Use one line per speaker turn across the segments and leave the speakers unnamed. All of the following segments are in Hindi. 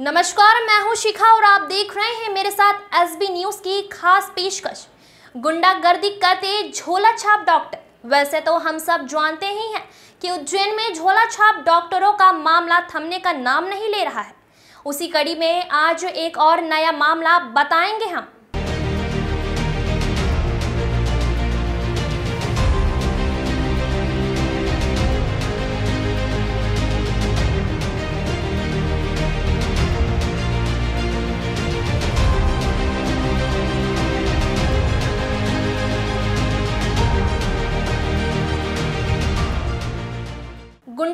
नमस्कार मैं हूं शिखा और आप देख रहे हैं मेरे साथ एस बी न्यूज की खास पेशकश गुंडागर्दी करते झोला छाप डॉक्टर वैसे तो हम सब जानते ही हैं कि उज्जैन में झोला छाप डॉक्टरों का मामला थमने का नाम नहीं ले रहा है उसी कड़ी में आज एक और नया मामला बताएंगे हम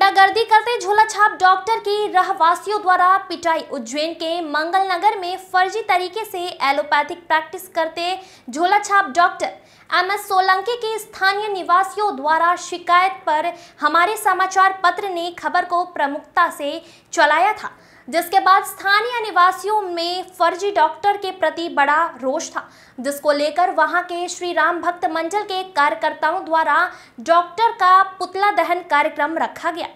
गुंडागर्दी करते छाप डॉक्टर की रहवासियों द्वारा पिटाई उज्जैन के मंगल नगर में फर्जी तरीके से एलोपैथिक प्रैक्टिस करते झोला छाप डॉक्टर एम एस सोलंकी के स्थानीय निवासियों द्वारा शिकायत पर हमारे समाचार पत्र ने खबर को प्रमुखता से चलाया था जिसके बाद स्थानीय निवासियों में फर्जी डॉक्टर के प्रति बड़ा रोष था जिसको लेकर वहां के श्री राम भक्त मंडल के कार्यकर्ताओं द्वारा डॉक्टर का पुतला दहन कार्यक्रम रखा गया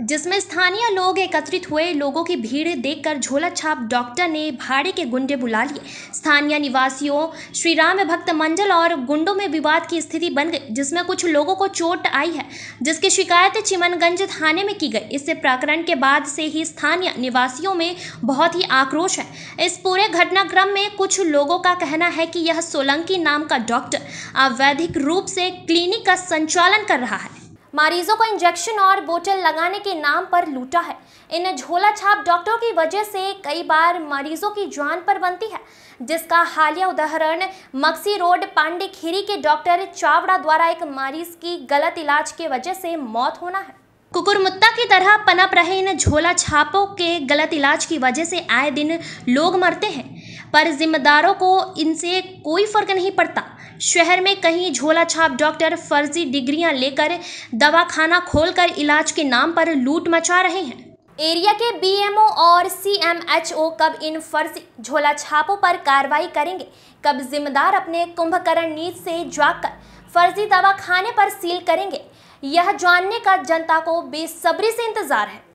जिसमें स्थानीय लोग एकत्रित हुए लोगों की भीड़ देखकर झोला छाप डॉक्टर ने भाड़े के गुंडे बुला लिए स्थानीय निवासियों श्री राम भक्त मंडल और गुंडों में विवाद की स्थिति बन गई जिसमें कुछ लोगों को चोट आई है जिसकी शिकायत चिमनगंज थाने में की गई इससे प्रकरण के बाद से ही स्थानीय निवासियों में बहुत ही आक्रोश है इस पूरे घटनाक्रम में कुछ लोगों का कहना है कि यह सोलंकी नाम का डॉक्टर अवैधिक रूप से क्लिनिक का संचालन कर रहा है मरीजों को इंजेक्शन और बोतल लगाने के नाम पर लूटा है इन झोला छाप डॉक्टरों की वजह से कई बार मरीजों की जान पर बनती है जिसका हालिया उदाहरण मक्सी रोड पांडे खीरी के डॉक्टर चावड़ा द्वारा एक मरीज की गलत इलाज के वजह से मौत होना है कुकुरमुत्ता की तरह पनप रहे इन झोला छापों के गलत इलाज की वजह से आए दिन लोग मरते हैं पर जिम्मेदारों को इनसे कोई फ़र्क नहीं पड़ता शहर में कहीं झोला छाप डॉक्टर फर्जी डिग्रियां लेकर दवाखाना खोलकर इलाज के नाम पर लूट मचा रहे हैं एरिया के बीएमओ और सीएमएचओ कब इन फर्जी झोला छापों पर कार्रवाई करेंगे कब जिम्मेदार अपने कुंभकर्ण नीच से कर फर्जी दवा खाने पर सील करेंगे यह जानने का जनता को बेसब्री से इंतजार है